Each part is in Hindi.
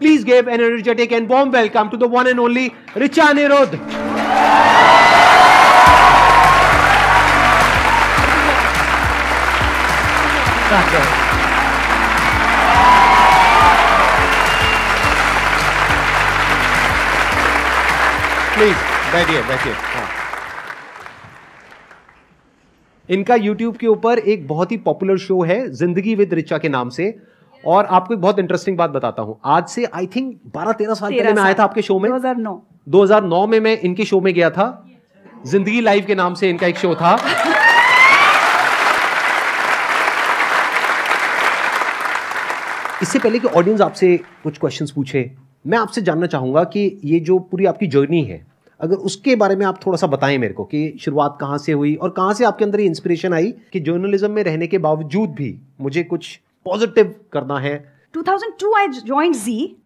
Please give an energetic and warm welcome to the one and only Richa Nirod. Please, बैठिए बैठिए हाँ इनका YouTube के ऊपर एक बहुत ही पॉपुलर शो है जिंदगी विद रिचा के नाम से और आपको एक बहुत इंटरेस्टिंग बात बताता हूँ आज से आई थिंक बारह तेरह साल पहले मैं आया था आपके शो में 2009 2009 में मैं इनके शो में गया था जिंदगी लाइव के नाम से इनका एक शो था इससे पहले कि ऑडियंस आपसे कुछ क्वेश्चंस पूछे मैं आपसे जानना चाहूंगा कि ये जो पूरी आपकी जर्नी है अगर उसके बारे में आप थोड़ा सा बताएं मेरे को कि शुरुआत कहाँ से हुई और कहाँ से आपके अंदर ये इंस्पिरेशन आई कि जर्नलिज्म में रहने के बावजूद भी मुझे कुछ पॉजिटिव करना है 2002 आई ज्वाइंट जी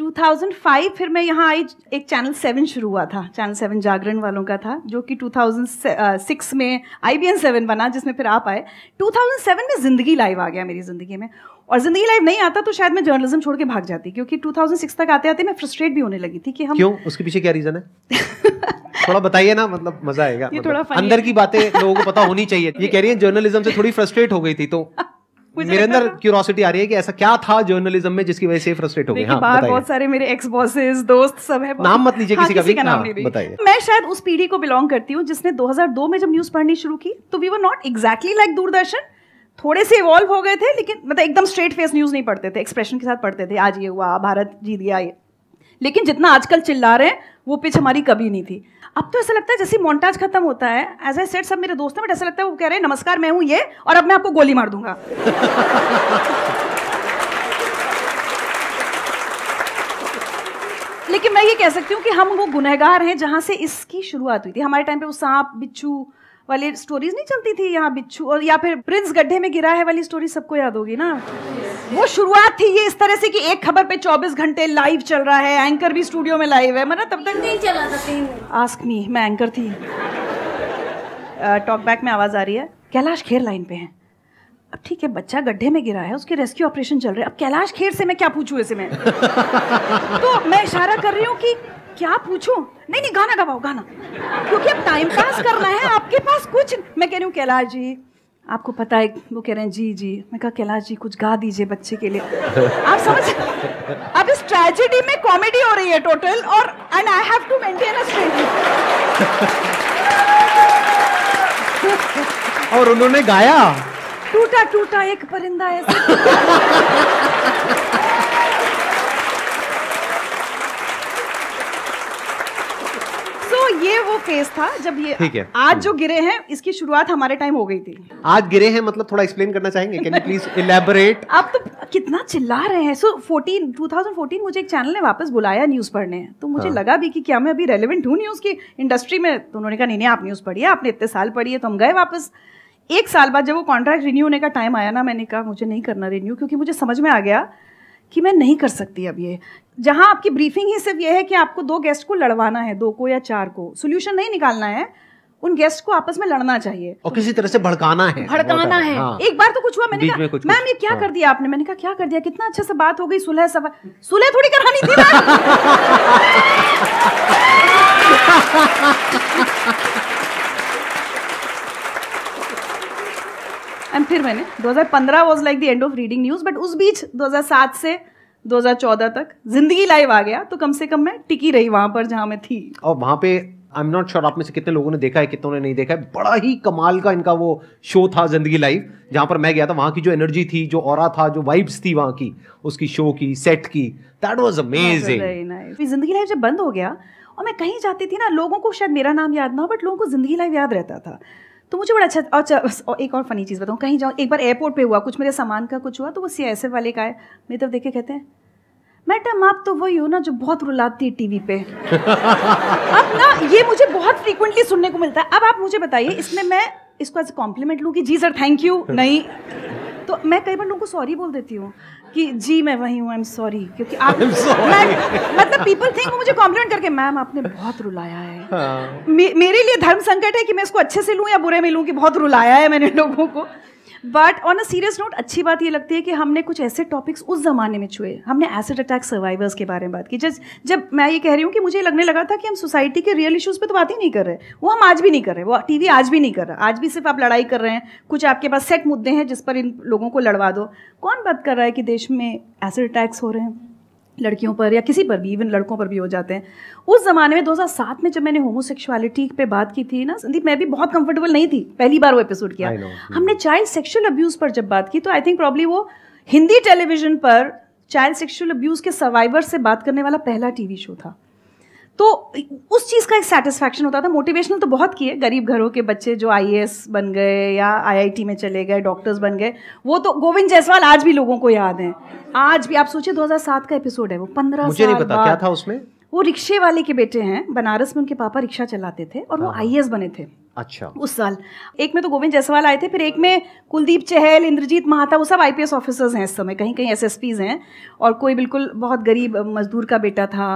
2005 फिर मैं यहाँ आई एक चैनल सेवन शुरू हुआ था चैनल सेवन जागरण वालों का था जो कि 2006 uh, में आई बी एन सेवन बना जिसमें फिर आप आए 2007 में ज़िंदगी लाइव आ गया मेरी ज़िंदगी में और ज़िंदगी लाइव नहीं आता तो शायद मैं जर्नलिज्म छोड़ के भाग जाती क्योंकि 2006 तक आते आते मैं फ्रस्ट्रेट भी होने लगी थी कि हम क्यों उसके पीछे क्या रीज़न है थोड़ा बताइए ना मतलब मज़ा आएगा ये मतलब, थोड़ा अंदर की बातें लोगों को पता होनी चाहिए ये कह रही है जर्नलिज्म से थोड़ी फ्रस्ट्रेट हो गई थी तो मेरे अंदर क्यूरोसिटी आ रही है कि ऐसा क्या था जर्नलिज्म में जिसकी वजह से फ्रस्ट्रेट हो गए हाँ, बाहर बहुत सारे मेरे एक्स बॉसेस दोस्त सब है नाम मत लीजिए हाँ, किसी, का भी नाम हाँ, बताइए मैं शायद उस पीढ़ी को बिलोंग करती हूँ जिसने 2002 में जब न्यूज पढ़नी शुरू की तो we were not exactly like Doordarshan थोड़े से इवॉल्व हो गए थे लेकिन मतलब एकदम स्ट्रेट फेस न्यूज नहीं पढ़ते थे एक्सप्रेशन के साथ पढ़ते थे आज ये हुआ भारत जीत गया ये लेकिन जितना आजकल चिल्ला रहे हैं वो पिच हमारी कभी नहीं थी अब तो ऐसा लगता है जैसे मोन्टाज खत्म होता है एज आई सेट सब मेरे दोस्त हैं बट ऐसा लगता है वो कह रहे हैं नमस्कार मैं हूं ये और अब मैं आपको गोली मार दूंगा लेकिन मैं ये कह सकती हूँ कि हम वो गुनहगार हैं जहाँ से इसकी शुरुआत हुई थी हमारे टाइम पे वो सांप बिच्छू वाली स्टोरीज नहीं चलती थी यहाँ बिच्छू और या फिर प्रिंस गड्ढे में गिरा है वाली स्टोरी सबको याद होगी ना वो शुरुआत थी ये इस तरह से कि एक खबर पे 24 घंटे लाइव चल रहा है एंकर भी स्टूडियो में लाइव है मतलब तब तक नहीं चला था तीन आस्क मी मैं एंकर थी टॉक बैक में आवाज़ आ रही है कैलाश खेर लाइन पे है अब ठीक है बच्चा गड्ढे में गिरा है उसके रेस्क्यू ऑपरेशन चल रहे हैं अब कैलाश खेर से मैं क्या पूछूँ ऐसे में तो मैं इशारा कर रही हूँ कि क्या पूछूं नहीं नहीं गाना गवाओ गाना क्योंकि अब टाइम पास करना है आपके पास कुछ मैं कह रही हूँ कैलाश जी आपको पता है वो कह रहे हैं जी जी मैं कहा कैलाश जी कुछ गा दीजिए बच्चे के लिए आप समझ अब इस ट्रेजेडी में कॉमेडी हो रही है टोटल और and I have to maintain a straight और उन्होंने गाया टूटा टूटा एक परिंदा ऐसे था जब ये ठीक है आज जो हम्म। गिरे हैं इसकी शुरुआत हमारे टाइम हो गई थी आज गिरे हैं मतलब थोड़ा एक्सप्लेन करना चाहेंगे कैन यू प्लीज इलेबोरेट आप तो कितना चिल्ला रहे हैं सो फोर्टीन टू मुझे एक चैनल ने वापस बुलाया न्यूज पढ़ने तो मुझे हाँ. लगा भी कि क्या मैं अभी रेलिवेंट हूँ न्यूज की इंडस्ट्री में तो उन्होंने कहा नहीं नहीं आप न्यूज पढ़िए आपने इतने साल पढ़ी है तो हम गए वापस एक साल बाद जब वो कॉन्ट्रैक्ट रिन्यू होने का टाइम आया ना मैंने कहा मुझे नहीं करना रिन्यू क्योंकि मुझे समझ में आ गया कि मैं नहीं कर सकती अब ये जहाँ आपकी ब्रीफिंग ही सिर्फ ये है कि आपको दो गेस्ट को लड़वाना है दो को या चार को सोल्यूशन नहीं निकालना है उन गेस्ट को आपस में लड़ना चाहिए और किसी तरह से भड़काना है भड़काना है हाँ। एक बार तो कुछ हुआ मैंने कहा मैम ये क्या हाँ। कर दिया आपने मैंने कहा क्या कर दिया कितना अच्छा से बात हो गई सुलह सवा सुलह थोड़ी करानी थी एंड फिर मैंने 2015 हज़ार पंद्रह was like the end of reading news but उस बीच 2007 से 2014 तक जिंदगी लाइव आ गया तो कम से कम मैं टिकी रही वहाँ पर जहाँ मैं थी और वहाँ पे आई एम नॉट श्योर आप में से कितने लोगों ने देखा है कितनों ने नहीं देखा है बड़ा ही कमाल का इनका वो शो था जिंदगी लाइव जहाँ पर मैं गया था वहाँ की जो एनर्जी थी जो और था जो वाइब्स थी वहाँ की उसकी शो की सेट की that was amazing Zindagi live जब बंद हो गया और मैं कहीं जाती थी ना लोगों को शायद मेरा नाम याद ना हो बट लोगों को जिंदगी लाइव याद रहता था तो मुझे बड़ा अच्छा, अच्छा और एक और फनी चीज़ बताऊँ कहीं जाऊँ एक बार एयरपोर्ट पे हुआ कुछ मेरे सामान का कुछ हुआ तो वो सी वाले का है मेरी तरफ देखे कहते हैं मैडम आप तो वही हो ना जो बहुत रुलाती है टीवी पे अब ना ये मुझे बहुत फ्रीक्वेंटली सुनने को मिलता है अब आप मुझे बताइए इसमें मैं इसको एज कॉम्प्लीमेंट लूँ कि जी सर थैंक यू नहीं तो मैं कई बार लोगों को सॉरी बोल देती हूँ कि जी मैं वही हूँ आई एम सॉरी क्योंकि आप मतलब पीपल थिंक मुझे कॉम्प्लीमेंट करके मैम आपने बहुत रुलाया है हाँ। मे, मेरे लिए धर्म संकट है कि मैं इसको अच्छे से लूँ या बुरे में लूँ कि बहुत रुलाया है मैंने लोगों को but on a serious note अच्छी बात ये लगती है कि हमने कुछ ऐसे टॉपिक्स उस ज़माने में छुए हमने एसिड अटैक सर्वाइवर्स के बारे में बात की जस्ट जब मैं ये कह रही हूँ कि मुझे लगने लगा था कि हम सोसाइटी के रियल इशूज़ पर तो बात ही नहीं कर रहे वो हम आज भी नहीं कर रहे वो टी आज भी नहीं कर रहा आज भी सिर्फ आप लड़ाई कर रहे हैं कुछ आपके पास सेट मुद्दे हैं जिस पर इन लोगों को लड़वा दो कौन बात कर रहा है कि देश में एसिड अटैक्स हो रहे हैं लड़कियों पर या किसी पर भी इवन लड़कों पर भी हो जाते हैं उस ज़माने में 2007 में जब मैंने होमोसेक्सुअलिटी पे बात की थी ना संदीप मैं भी बहुत कंफर्टेबल नहीं थी पहली बार वो एपिसोड किया know, hmm. हमने चाइल्ड सेक्सुअल अब्यूज़ पर जब बात की तो आई थिंक प्रॉब्ली वो हिंदी टेलीविजन पर चाइल्ड सेक्शुअल अब्यूज़ के सर्वाइवर से बात करने वाला पहला टीवी शो था तो उस चीज़ का एक सेटिस्फैक्शन होता था मोटिवेशनल तो बहुत किए गरीब घरों के बच्चे जो आई बन गए या आईआईटी में चले गए डॉक्टर्स बन गए वो तो गोविंद जायसवाल आज भी लोगों को याद है आज भी आप सोचिए 2007 का एपिसोड है वो पंद्रह मुझे नहीं पता क्या था उसमें वो रिक्शे वाले के बेटे हैं बनारस में उनके पापा रिक्शा चलाते थे और वो आई हाँ। बने थे अच्छा उस साल एक में तो गोविंद जायसवाल आए थे फिर एक में कुलदीप चहल इंद्रजीत महाता वो सब आई ऑफिसर्स हैं इस समय कहीं कहीं एस हैं और कोई बिल्कुल बहुत गरीब मजदूर का बेटा था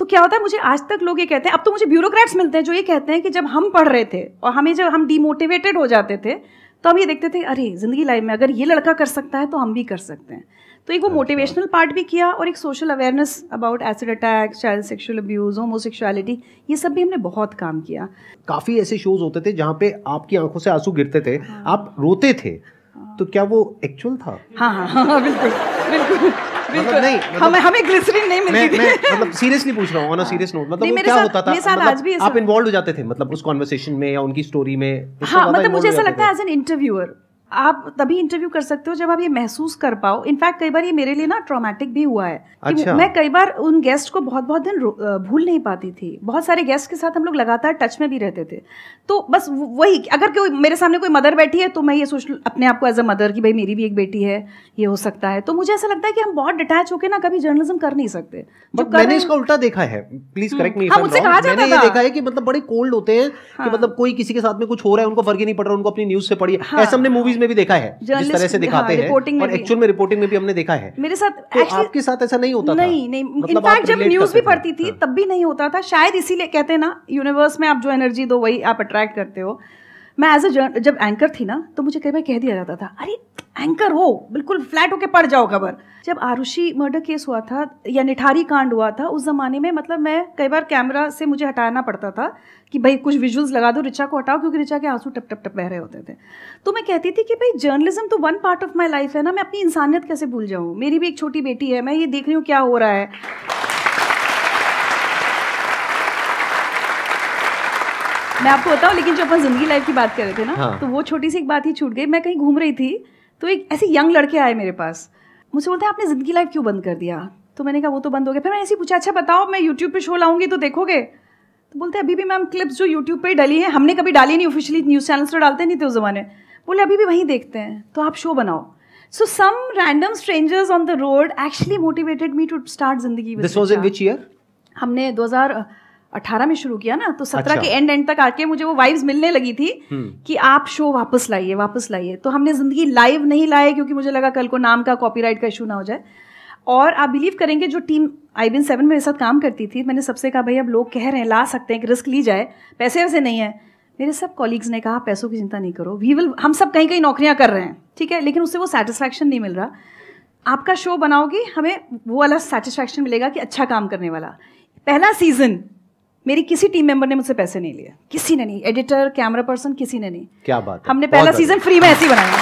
तो क्या होता है मुझे आज तक लोग ये कहते हैं अब तो मुझे ब्यूरोक्रेट्स मिलते हैं जो ये कहते हैं कि जब हम पढ़ रहे थे और हमें जब हम डीमोटिवेटेड हो जाते थे तो हम ये देखते थे अरे ज़िंदगी लाइफ में अगर ये लड़का कर सकता है तो हम भी कर सकते हैं तो एक वो मोटिवेशनल अच्छा। पार्ट भी किया और एक social awareness about acid attack child sexual abuse homosexuality ये सब भी हमने बहुत काम किया काफ़ी ऐसे शोज होते थे जहाँ पे आपकी आंखों से आंसू गिरते थे हाँ। आप रोते थे हाँ। तो क्या वो एक्चुअल था हाँ हाँ, हाँ बिल्कुल मतलब नहीं मतलब हमें हमें नहीं मिलती मैं, थी मैं, मतलब सीरियसली पूछ रहा हूँ सीरियस नोट मतलब, मतलब हो जाते मतलब उस कॉन्वर्सेशन में या उनकी स्टोरी में हाँ, मतलब मुझे ऐसा लगता है एज एन आप तभी इंटरव्यू कर सकते हो जब आप ये महसूस कर पाओ इनफैक्ट कई बार ये मेरे लिए ना ट्रॉमेटिक भी हुआ है अच्छा। कि मैं कई बार उन गेस्ट को बहुत बहुत दिन भूल नहीं पाती थी बहुत सारे गेस्ट के साथ हम लोग लगातार टच में भी रहते थे तो बस वही अगर कोई मेरे सामने कोई मदर बैठी है तो मैं ये सोच अपने आप को एज अ मदर की भाई मेरी भी एक बेटी है ये हो सकता है तो मुझे ऐसा लगता है कि हम बहुत डिटैच होकर ना कभी जर्नलिज्म कर नहीं सकते मैंने इसका उल्टा देखा है प्लीज करेक्ट मी मुझसे कहा जाता देखा है कि मतलब बड़े कोल्ड होते हैं कि हाँ। मतलब कोई किसी के साथ में कुछ हो रहा है उनको फर्क ही नहीं पड़ रहा उनको अपनी न्यूज से पड़ी है हाँ। ऐसा हमने मूवीज में भी देखा है जिस तरह से दिखाते हाँ, हैं और एक्चुअल में रिपोर्टिंग में भी हमने देखा है मेरे साथ तो आपके साथ ऐसा नहीं होता नहीं नहीं इनफैक्ट मतलब जब न्यूज भी पढ़ती थी हाँ। तब भी नहीं होता था शायद इसीलिए कहते हैं ना यूनिवर्स में आप जो एनर्जी दो वही आप अट्रैक्ट करते हो मैं एज अ जब एंकर थी ना तो मुझे कई बार कह दिया जाता था अरे एंकर हो बिल्कुल फ्लैट होके पड़ जाओ खबर जब आरुषि मर्डर केस हुआ था या निठारी कांड हुआ था उस ज़माने में मतलब मैं कई बार कैमरा से मुझे हटाना पड़ता था कि भाई कुछ विजुअल्स लगा दो रिचा को हटाओ क्योंकि रिचा के आंसू टप टप टप बह रहे होते थे तो मैं कहती थी कि भाई जर्नलिज्म तो one part of my life है ना मैं अपनी इंसानियत कैसे भूल जाऊँ मेरी भी एक छोटी बेटी है मैं ये देख रही हूँ क्या हो रहा है मैं आपको बताऊँ लेकिन जो अपन जिंदगी लाइफ की बात कर रहे थे ना हाँ। तो वो छोटी सी एक बात ही छूट गई मैं कहीं घूम रही थी तो एक ऐसे यंग लड़के आए मेरे पास मुझे बोलते हैं आपने ज़िंदगी लाइफ क्यों बंद कर दिया तो मैंने कहा वो तो बंद हो गया फिर मैंने ऐसे पूछा अच्छा बताओ मैं यूट्यूब पे शो लाऊंगी तो देखोगे तो बोलते अभी भी मैम क्लिप्स जो यूट्यूब पे डाली हैं हमने कभी डाली नहीं ऑफिशियली न्यूज़ चैनल्स पर डालते नहीं थे उस ज़माने बोले अभी भी वहीं देखते हैं तो आप शो बनाओ So some random strangers on the road actually motivated me to start जिंदगी This was in which year? हमने 2000 अठारह में शुरू किया ना तो सत्रह अच्छा। के एंड एंड तक आके मुझे वो वाइव्स मिलने लगी थी हम्म। कि आप शो वापस लाइए वापस लाइए तो हमने जिंदगी लाइव नहीं लाए क्योंकि मुझे लगा कल को नाम का कॉपीराइट का इशू ना हो जाए और आप बिलीव करेंगे जो टीम आई बिन सेवन मेरे साथ काम करती थी मैंने सबसे कहा भाई अब लोग कह रहे हैं ला सकते हैं कि रिस्क ली जाए पैसे वैसे नहीं है मेरे सब कॉलीग्स ने कहा पैसों की चिंता नहीं करो वी विल हम सब कहीं कहीं नौकरियां कर रहे हैं ठीक है लेकिन उससे वो सेटिस्फैक्शन नहीं मिल रहा आपका शो बनाओगी हमें वो वाला सेटिस्फैक्शन मिलेगा कि अच्छा काम करने वाला पहला सीजन मेरी किसी टीम मेंबर ने मुझसे पैसे नहीं लिए किसी ने नहीं एडिटर कैमरा पर्सन किसी ने नहीं क्या बात हमने पहला सीजन फ्री में ऐसे ही बनाया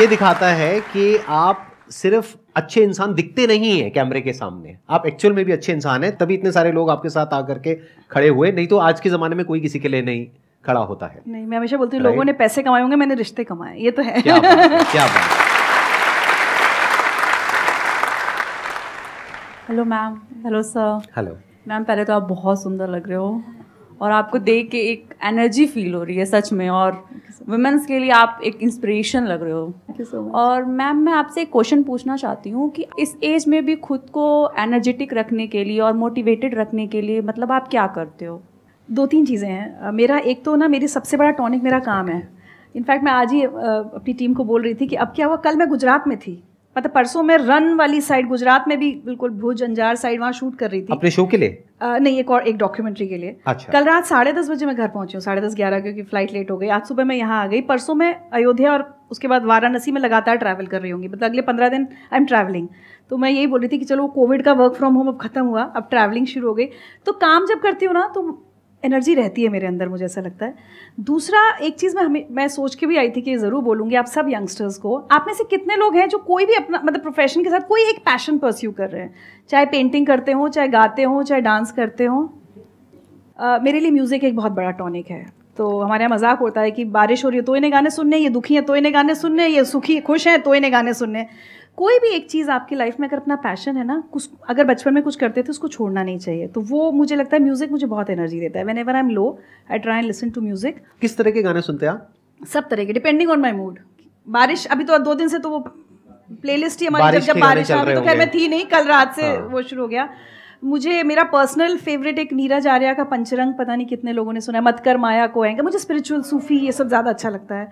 ये दिखाता है कि आप सिर्फ अच्छे इंसान दिखते नहीं है कैमरे के सामने आप एक्चुअल में भी अच्छे इंसान हैं तभी इतने सारे लोग आपके साथ आकर के खड़े हुए नहीं तो आज के जमाने में कोई किसी के लिए नहीं खड़ा होता है नहीं मैं हमेशा बोलती हूँ लोगों ने पैसे कमाए होंगे मैंने रिश्ते कमाए ये तो है क्या बात, क्या बात। Hello ma'am hello sir hello ma'am पहले तो आप बहुत सुंदर लग रहे हो और आपको देख के एक एनर्जी फील हो रही है सच में और वुमेंस के लिए आप एक इंस्पिरेशन लग रहे हो so और मैम मैं आपसे एक क्वेश्चन पूछना चाहती हूँ कि इस एज में भी खुद को एनर्जेटिक रखने के लिए और मोटिवेटेड रखने के लिए मतलब आप क्या करते हो दो तीन चीज़ें हैं मेरा एक तो ना मेरी सबसे बड़ा टॉनिक मेरा काम है इनफैक्ट मैं आज ही अपनी टीम को बोल रही थी कि अब क्या हुआ कल मैं गुजरात में थी मतलब परसों में रन वाली साइड गुजरात में भी बिल्कुल भूज अंजार साइड वहाँ शूट कर रही थी अपने शो के लिए आ, नहीं एक और एक डॉक्यूमेंट्री के लिए अच्छा। कल रात साढ़े दस बजे मैं घर पहुंची हूँ साढ़े दस ग्यारह क्योंकि फ्लाइट लेट हो गई आज सुबह मैं यहाँ आ गई परसों मैं अयोध्या और उसके बाद वाराणसी में लगातार ट्रैवल कर रही होंगी मतलब अगले पंद्रह दिन आई एम ट्रैवलिंग तो मैं यही बोल रही थी कि चलो कोविड का वर्क फ्रॉम होम अब खत्म हुआ अब ट्रैवलिंग शुरू हो गई तो काम जब करती हूँ ना तो एनर्जी रहती है मेरे अंदर मुझे ऐसा लगता है दूसरा एक चीज़ मैं हमें मैं सोच के भी आई थी कि ज़रूर बोलूँगी आप सब यंगस्टर्स को आप में से कितने लोग हैं जो कोई भी अपना मतलब प्रोफेशन के साथ कोई एक पैशन परस्यू कर रहे हैं चाहे पेंटिंग करते हों चाहे गाते हों चाहे डांस करते हों मेरे लिए म्यूज़िक एक बहुत बड़ा टॉनिक है तो हमारे यहाँ मजाक होता है कि बारिश हो रही है तो इन्हें गाने सुनने ये दुखी हैं तो इन्हें गाने सुनने ये सुखी खुश हैं तो इन्हें गाने सुनने कोई भी एक चीज़ आपकी लाइफ में अगर अपना पैशन है ना कुछ अगर बचपन में कुछ करते थे उसको छोड़ना नहीं चाहिए तो वो मुझे लगता है म्यूज़िक मुझे बहुत एनर्जी देता है whenever I am low I try and listen to music किस तरह के गाने सुनते हैं सब तरह के डिपेंडिंग ऑन माई मूड बारिश अभी तो दो दिन से तो वो प्लेलिस्ट ही हमारी जब बारिश आ रही तो खैर मैं थी नहीं कल रात से हाँ। वो शुरू हो गया मुझे मेरा पर्सनल फेवरेट एक नीरज आर्या का पंचरंग पता नहीं कितने लोगों ने सुना है मतकर माया को आएंगे मुझे स्पिरिचुअल सूफी ये सब ज़्यादा अच्छा लगता है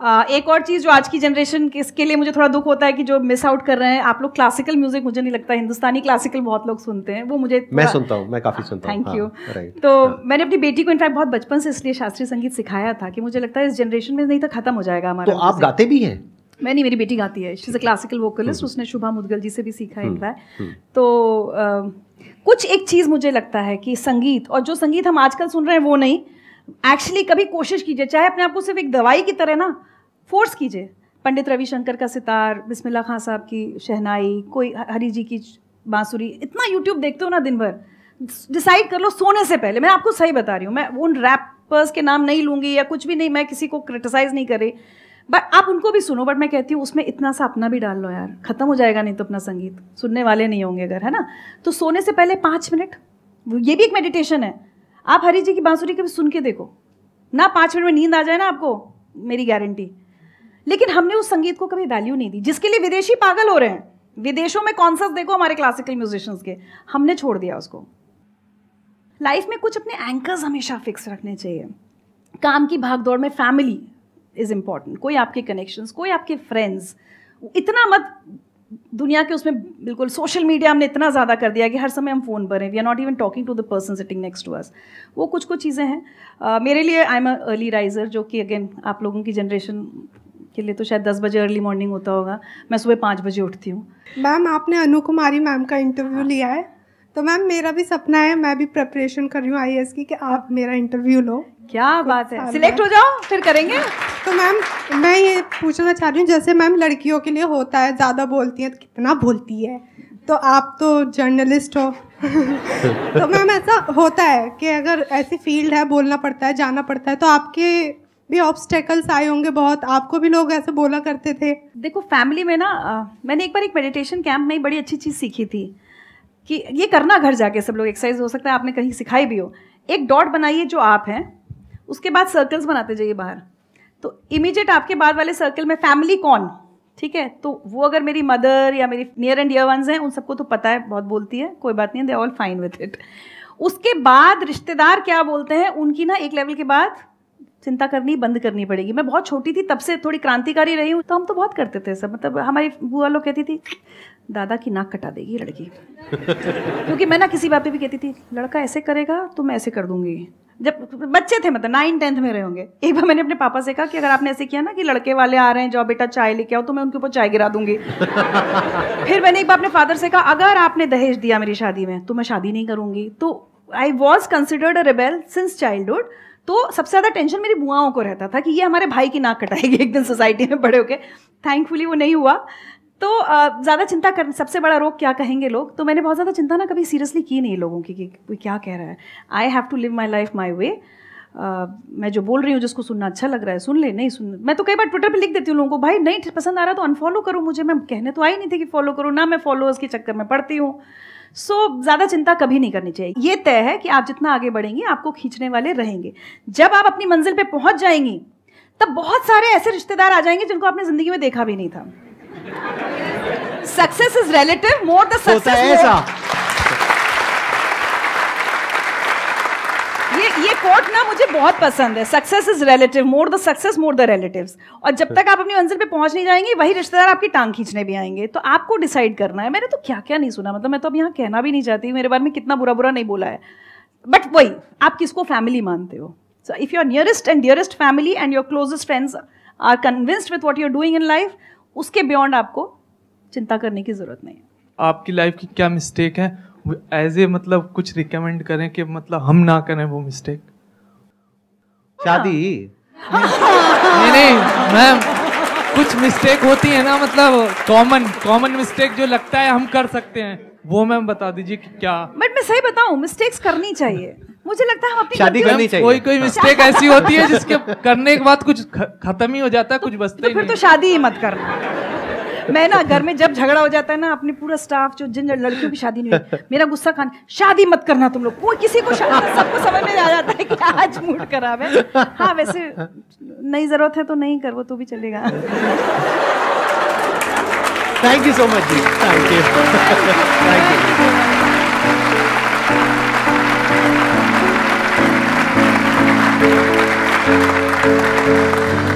आ, एक और चीज़ जो आज की जनरेशन इसके लिए मुझे थोड़ा दुख होता है कि जो मिस आउट कर रहे हैं आप लोग क्लासिकल म्यूज़िक मुझे नहीं लगता हिंदुस्तानी क्लासिकल बहुत लोग सुनते हैं वो मुझे मैं सुनता हूँ मैं काफ़ी सुनता हूँ थैंक यू हाँ, तो हाँ। मैंने अपनी बेटी को इनफैक्ट बहुत बचपन से इसलिए शास्त्रीय संगीत सिखाया था कि मुझे लगता है इस जनरेशन में नहीं तो खत्म हो जाएगा हमारा तो आप गाते भी हैं मैं नहीं मेरी बेटी गाती है she is a classical vocalist उसने शुभा मुदगल जी से भी सीखा है इनफैक्ट हम्म, हम्म। तो आ, कुछ एक चीज़ मुझे लगता है कि संगीत और जो संगीत हम आजकल सुन रहे हैं वो नहीं एक्चुअली कभी कोशिश कीजिए चाहे अपने आप को सिर्फ एक दवाई की तरह ना फोर्स कीजिए पंडित रविशंकर का सितार बिस्मिल्ला खां साहब की शहनाई कोई हरी जी की बांसुरी इतना यूट्यूब देखते हो ना दिन भर डिसाइड कर लो सोने से पहले मैं आपको सही बता रही हूँ मैं उन रैपर्स के नाम नहीं लूँगी या कुछ भी नहीं मैं किसी को क्रिटिसाइज़ नहीं कर रही बट आप उनको भी सुनो बट मैं कहती हूँ उसमें इतना सा अपना भी डाल लो यार ख़त्म हो जाएगा नहीं तो अपना संगीत सुनने वाले नहीं होंगे अगर है ना तो सोने से पहले पाँच मिनट ये भी एक मेडिटेशन है आप हरी जी की बांसुरी कभी सुन के देखो ना पाँच मिनट में नींद आ जाए ना आपको मेरी गारंटी लेकिन हमने उस संगीत को कभी वैल्यू नहीं दी जिसके लिए विदेशी पागल हो रहे हैं विदेशों में कॉन्सर्ट देखो हमारे क्लासिकल म्यूजिशियंस के हमने छोड़ दिया उसको लाइफ में कुछ अपने एंकर्स हमेशा फिक्स रखने चाहिए काम की भागदौड़ में फैमिली इज़ इम्पॉर्टेंट कोई आपके कनेक्शंस कोई आपके फ्रेंड्स इतना मत दुनिया के उसमें बिल्कुल सोशल मीडिया हमने इतना ज़्यादा कर दिया कि हर समय हम फ़ोन पर हैं we are not even talking to the person sitting next to us वो कुछ कुछ चीज़ें हैं uh, मेरे लिए I am a early riser जो कि अगेन आप लोगों की जनरेशन के लिए तो शायद दस बजे अर्ली मॉर्निंग होता होगा मैं सुबह पाँच बजे उठती हूँ मैम आपने अनु कुमारी मैम का इंटरव्यू हाँ। लिया है तो मैम मेरा भी सपना है मैं भी प्रेपरेशन कर रही हूँ आई की कि आप मेरा इंटरव्यू लो क्या बात है सिलेक्ट हो जाओ फिर करेंगे तो मैम मैं ये पूछना चाह रही हूँ जैसे मैम लड़कियों के लिए होता है ज़्यादा बोलती हैं तो कितना बोलती है तो आप तो जर्नलिस्ट हो तो मैम ऐसा होता है कि अगर ऐसी फील्ड है बोलना पड़ता है जाना पड़ता है तो आपके भी ऑब्स्टेकल्स आए होंगे बहुत आपको भी लोग ऐसे बोला करते थे देखो फैमिली में ना मैंने एक बार एक मेडिटेशन कैंप में बड़ी अच्छी चीज़ सीखी थी कि ये करना घर जाके सब लोग एक्सरसाइज हो सकता है आपने कहीं सिखाई भी हो एक डॉट बनाइए जो आप हैं उसके बाद सर्कल्स बनाते जाइए बाहर तो इमीडिएट आपके बाद वाले सर्कल में फैमिली कौन ठीक है तो वो अगर मेरी मदर या मेरी नियर एंड डियर वंस हैं उन सबको तो पता है बहुत बोलती है कोई बात नहीं they all fine with it उसके बाद रिश्तेदार क्या बोलते हैं उनकी ना एक लेवल के बाद चिंता करनी बंद करनी पड़ेगी मैं बहुत छोटी थी तब से थोड़ी क्रांतिकारी रही हूँ तो हम तो बहुत करते थे सब मतलब हमारी बुआ लोग कहती थी दादा की नाक कटा देगी लड़की क्योंकि मैं ना किसी बात पे भी कहती थी लड़का ऐसे करेगा तो मैं ऐसे कर दूंगी जब बच्चे थे मतलब नाइन टेंथ में रहे होंगे एक बार मैंने अपने पापा से कहा कि अगर आपने ऐसे किया ना कि लड़के वाले आ रहे हैं जाओ बेटा चाय लेके आओ तो मैं उनके ऊपर चाय गिरा दूंगी फिर मैंने एक बार अपने फादर से कहा अगर आपने दहेज दिया मेरी शादी में तो मैं शादी नहीं करूंगी तो I was considered a rebel since childhood तो सबसे ज़्यादा टेंशन मेरी बुआओं को रहता था कि ये हमारे भाई की नाक कटाएगी एक दिन सोसाइटी में बड़े होके थैंकफुली वो नहीं हुआ तो ज़्यादा चिंता कर सबसे बड़ा रोग क्या कहेंगे लोग तो मैंने बहुत ज़्यादा चिंता ना कभी सीरियसली की नहीं लोगों की कि कोई क्या कह रहा है I have to live my life my way मैं जो बोल रही हूँ जिसको सुनना अच्छा लग रहा है सुन ले नहीं सुन मैं तो कई बार ट्विटर पर लिख देती हूँ लोगों को भाई नहीं पसंद आ रहा तो अनफॉलो करो मुझे मैं कहने तो आई नहीं थी कि फॉलो करो ना मैं फॉलोअर्स के चक्कर में पढ़ती हूँ सो so, ज़्यादा चिंता कभी नहीं करनी चाहिए ये तय है कि आप जितना आगे बढ़ेंगे आपको खींचने वाले रहेंगे जब आप अपनी मंजिल पर पहुँच जाएंगी तब बहुत सारे ऐसे रिश्तेदार आ जाएंगे जिनको आपने ज़िंदगी में देखा भी नहीं था success is relative more the success ये ये कोट ना मुझे बहुत पसंद है success is relative more the success more the relatives और जब तक आप अपनी मंजिल पे पहुंच नहीं जाएंगे वही रिश्तेदार आपकी टांग खींचने भी आएंगे तो आपको डिसाइड करना है मैंने तो क्या क्या नहीं सुना मतलब मैं तो अब यहाँ कहना भी नहीं चाहती मेरे बारे में कितना बुरा बुरा नहीं बोला है बट वही आप किसको फैमिली मानते हो so if your nearest and dearest family and your closest friends are convinced with what you're doing in life उसके बियॉन्ड आपको चिंता करने की ज़रूरत नहीं है आपकी लाइफ की क्या मिस्टेक है एज ए मतलब कुछ रिकमेंड करें कि मतलब हम ना करें वो मिस्टेक शादी हाँ। नहीं नहीं मैम कुछ मिस्टेक होती है ना मतलब कॉमन कॉमन मिस्टेक जो लगता है हम कर सकते हैं वो मैम बता दीजिए कि क्या बट मैं सही बताऊं मिस्टेक्स करनी चाहिए मुझे लगता है हम अपनी शादी करनी चाहिए कोई कोई मिस्टेक हाँ। ऐसी होती है जिसके करने के बाद कुछ खत्म ही हो जाता है कुछ तो बचता तो, फिर तो शादी ही मत करना मैं ना घर में जब झगड़ा हो जाता है ना अपने पूरा स्टाफ जो जिन लड़कियों की शादी नहीं मेरा गुस्सा खान शादी मत करना तुम लोग कोई किसी को सबको समझ में आ जाता है कि आज मूड खराब है हाँ वैसे नहीं जरूरत है तो नहीं कर वो तो भी चलेगा थैंक यू सो मच जी thank you thank you Thank you.